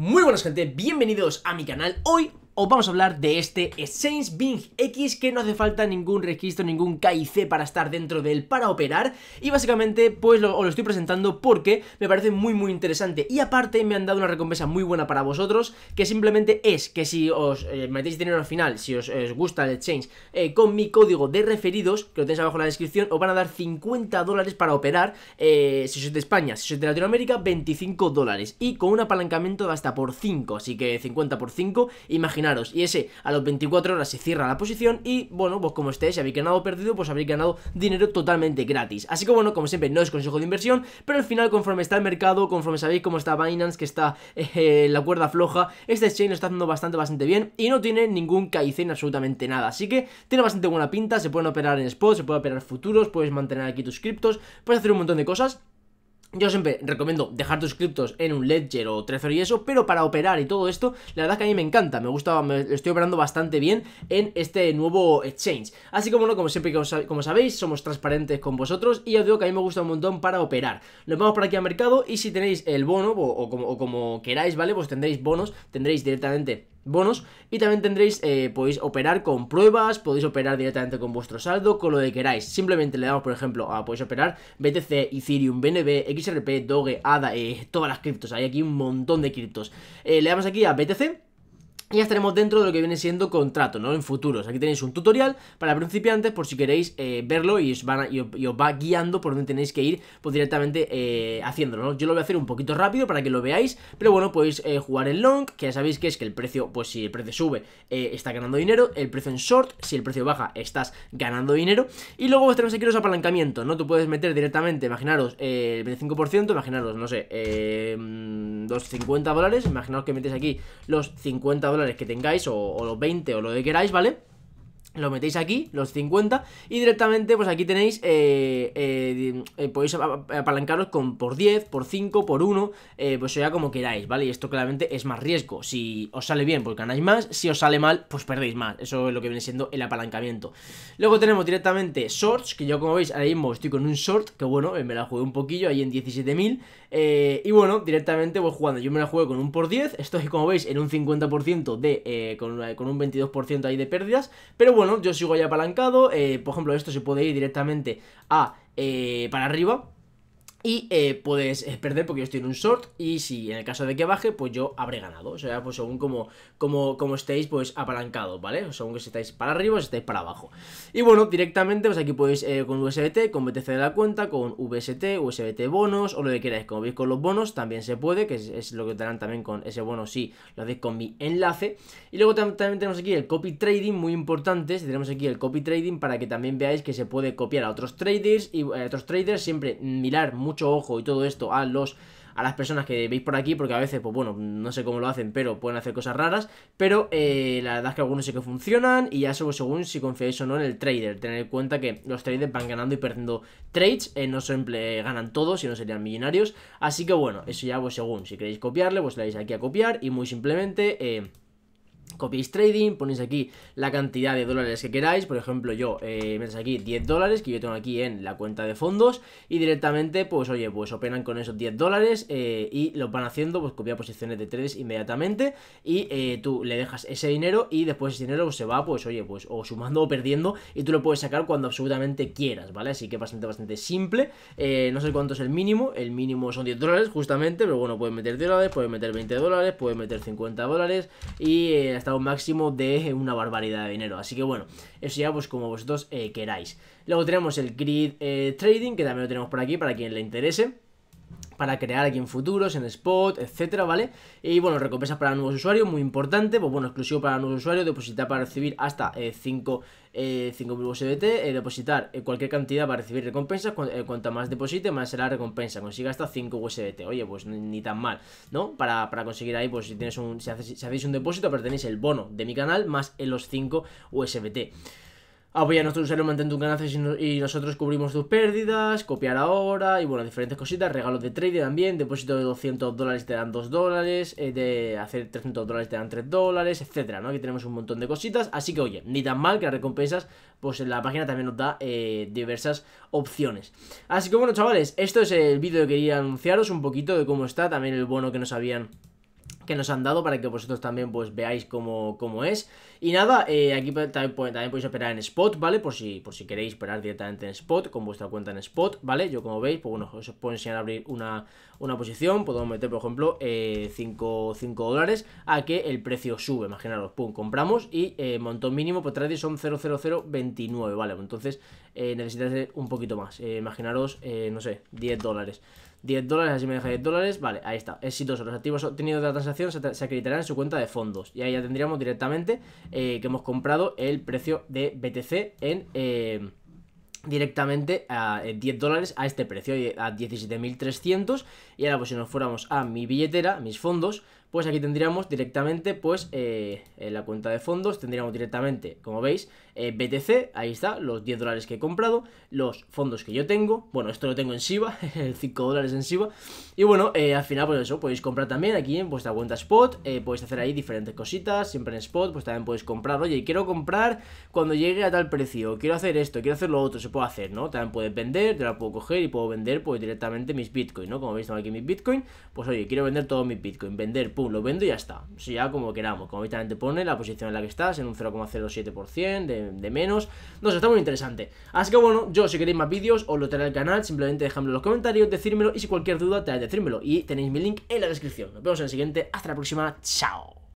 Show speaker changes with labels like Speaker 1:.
Speaker 1: Muy buenas gente, bienvenidos a mi canal. Hoy os vamos a hablar de este Exchange Bing X que no hace falta ningún registro, ningún KIC para estar dentro de él para operar y básicamente pues lo, os lo estoy presentando porque me parece muy muy interesante y aparte me han dado una recompensa muy buena para vosotros que simplemente es que si os eh, metéis dinero al final, si os, eh, gusta el Exchange con mi código de referidos que lo tenéis abajo en la descripción os van a dar 50 dólares para operar eh, si sois de España, si sois de Latinoamérica 25 dólares y con un apalancamiento de hasta por 5 así que 50 por 5 imagina y ese a los 24 horas se cierra la posición y bueno, pues como estéis, si habéis ganado perdido, pues habréis ganado dinero totalmente gratis. Así que bueno, como siempre, no es consejo de inversión, pero al final conforme está el mercado, conforme sabéis cómo está Binance, que está eh, la cuerda floja, este exchange lo está haciendo bastante, bastante bien y no tiene ningún en absolutamente nada. Así que tiene bastante buena pinta, se pueden operar en spot, se puede operar futuros, puedes mantener aquí tus criptos, puedes hacer un montón de cosas. Yo siempre recomiendo dejar tus criptos en un Ledger o Trezor y eso, pero para operar y todo esto, la verdad que a mí me encanta, me gusta, me estoy operando bastante bien en este nuevo exchange. Así como no, como siempre, como sabéis, somos transparentes con vosotros y os digo que a mí me gusta un montón para operar. Nos vamos por aquí al mercado y si tenéis el bono o, como, o como queráis, ¿vale? Pues tendréis bonos, tendréis directamente bonos y también tendréis, eh, podéis operar con pruebas, podéis operar directamente con vuestro saldo, con lo que queráis, simplemente le damos por ejemplo a podéis operar BTC, Ethereum, BNB, XRP, Doge, ADA, eh, todas las criptos, hay aquí un montón de criptos, eh, le damos aquí a BTC y ya estaremos dentro de lo que viene siendo contrato, ¿no? En futuros. Aquí tenéis un tutorial para principiantes por si queréis eh, verlo y os, van va guiando por donde tenéis que ir pues directamente eh, haciéndolo, ¿no? Yo lo voy a hacer un poquito rápido para que lo veáis, pero bueno, podéis eh, jugar en long, que ya sabéis que es que el precio, pues si el precio sube, está ganando dinero, el precio en short, si el precio baja, estás ganando dinero. Y luego tenemos aquí los apalancamientos, ¿no? Tú puedes meter directamente, imaginaros, el 25%, imaginaros, no sé, los mm, 50 dólares, imaginaos que metes aquí los 50 dólares que tengáis o, o los 20 o lo que queráis, ¿vale? lo metéis aquí, los 50, y directamente pues aquí tenéis, eh, eh, eh, podéis apalancaros con por 10, por 5, por 1, pues ya como queráis, ¿vale? Y esto claramente es más riesgo, si os sale bien pues ganáis más, si os sale mal pues perdéis más, eso es lo que viene siendo el apalancamiento. Luego tenemos directamente shorts, que yo como veis ahora mismo estoy con un short, que bueno, me la jugué un poquillo ahí en 17.000, y bueno, directamente voy jugando, yo me la jugué con un por 10, estoy como veis en un 50% de, con un 22% ahí de pérdidas, pero bueno, yo sigo ahí apalancado, eh, por ejemplo esto se puede ir directamente a eh, para arriba, y eh, puedes eh, perder porque yo estoy en un short y si en el caso de que baje, pues yo habré ganado. O sea, pues según como, como, como estéis pues apalancado ¿vale? O según que estéis para arriba o si estáis para abajo. Y bueno, directamente pues aquí podéis eh, con USBT con BTC de la cuenta, con VST, USBT bonos o lo que queráis. Como veis con los bonos también se puede, que es, lo que tendrán también con ese bono si lo hacéis con mi enlace. Y luego también, tenemos aquí el copy trading, muy importante, tenemos aquí el copy trading para que también veáis que se puede copiar a otros traders y a otros traders, siempre mirar mucho ojo y todo esto a los a las personas que veis por aquí, porque a veces, pues bueno, no sé cómo lo hacen, pero pueden hacer cosas raras. Pero eh, la verdad es que algunos sí que funcionan y ya eso según si confiáis o no en el trader. Tener en cuenta que los traders van ganando y perdiendo trades, eh, no siempre ganan todos, no serían millonarios. Así que bueno, eso ya pues según, si queréis copiarle, pues le dais aquí a copiar y muy simplemente... Eh, copiáis trading, ponéis aquí la cantidad de dólares que queráis, por ejemplo yo eh, metes aquí 10 dólares que yo tengo aquí en la cuenta de fondos y directamente pues oye pues operan con esos 10 dólares eh, y lo van haciendo pues copia posiciones de trades inmediatamente y eh, tú le dejas ese dinero y después ese dinero se va pues oye pues o sumando o perdiendo y tú lo puedes sacar cuando absolutamente quieras, ¿vale? Así que bastante bastante simple, eh, no sé cuánto es el mínimo, el mínimo son 10 dólares justamente, pero bueno puedes meter 10 dólares, puedes meter 20 dólares, puedes meter 50 dólares y hasta máximo de una barbaridad de dinero. Así que bueno, eso ya pues como vosotros eh, queráis. Luego tenemos el grid eh, trading, que también lo tenemos por aquí para quien le interese para crear aquí en futuros, en spot, etcétera, ¿vale? Y bueno, recompensas para nuevos usuarios, muy importante, pues bueno, exclusivo para nuevos usuarios, depositar para recibir hasta 5 eh, 5.000 eh, USDT, eh, depositar eh, cualquier cantidad para recibir recompensas, Cuanto cuanta más deposite, más será la recompensa, consiga hasta 5 USDT, oye, pues ni, tan mal, ¿no? Para, conseguir ahí, pues si tienes un, si, hacéis un depósito, pero tenéis el bono de mi canal más en los 5 USBT Apoya ah, pues a nuestros usuarios mantén tu ganancias y nosotros cubrimos tus pérdidas, copiar ahora y bueno, diferentes cositas, regalos de trading también, depósito de 200 dólares te dan 2 dólares, eh, de hacer 300 dólares te dan 3 dólares, etcétera, ¿no? Aquí tenemos un montón de cositas, así que oye, ni tan mal que las recompensas, pues en la página también nos da eh, diversas opciones. Así que bueno, chavales, esto es el vídeo que quería anunciaros un poquito de cómo está, también el bono que nos habían que nos han dado para que vosotros también pues veáis cómo, cómo es y nada, eh, aquí también, podéis operar en spot, ¿vale? Por si, por si queréis operar directamente en spot, con vuestra cuenta en spot, ¿vale? Yo como veis, pues bueno, os puedo enseñar a abrir una, posición, podemos meter, por ejemplo, 5 eh, dólares a que el precio sube, imaginaros, pum, compramos y eh, montón mínimo por pues, trading son 00029, ¿vale? Pues, entonces necesitáis un poquito más, imaginaros, no sé, 10 dólares. 10 dólares, así me deja 10 dólares, vale, ahí está, exitoso, los activos obtenidos de la transacción se acreditarán en su cuenta de fondos y ahí ya tendríamos directamente eh, que hemos comprado el precio de BTC en... Eh, directamente a 10 eh, dólares a este precio, a 17.300 y ahora pues si nos fuéramos a mi billetera, mis fondos, pues aquí tendríamos directamente pues eh, la cuenta de fondos, tendríamos directamente, como veis, eh, BTC, ahí está, los 10 dólares que he comprado, los fondos que yo tengo, bueno, esto lo tengo en Shiba, el 5 dólares en Shiba, y bueno, eh, al final pues eso, podéis comprar también aquí en vuestra cuenta Spot, podéis hacer ahí diferentes cositas, siempre en Spot, pues también podéis comprar, oye, quiero comprar cuando llegue a tal precio, quiero hacer esto, quiero hacer lo otro, se puede hacer, ¿no? También puedes vender, yo la puedo coger y puedo vender pues directamente mis Bitcoins, ¿no? Como veis tengo aquí mis Bitcoins pues oye, quiero vender todos mis Bitcoins, vender lo vendo y ya está. si ya como queramos, como ahorita te pone la posición en la que estás, en un 0,07% de, menos. No sé, está muy interesante. Así que bueno, yo si queréis más vídeos, os lo traeré al canal, simplemente dejadme en los comentarios, decírmelo y si cualquier duda, tenéis decírmelo. Y tenéis mi link en la descripción. Nos vemos en el siguiente, hasta la próxima, chao.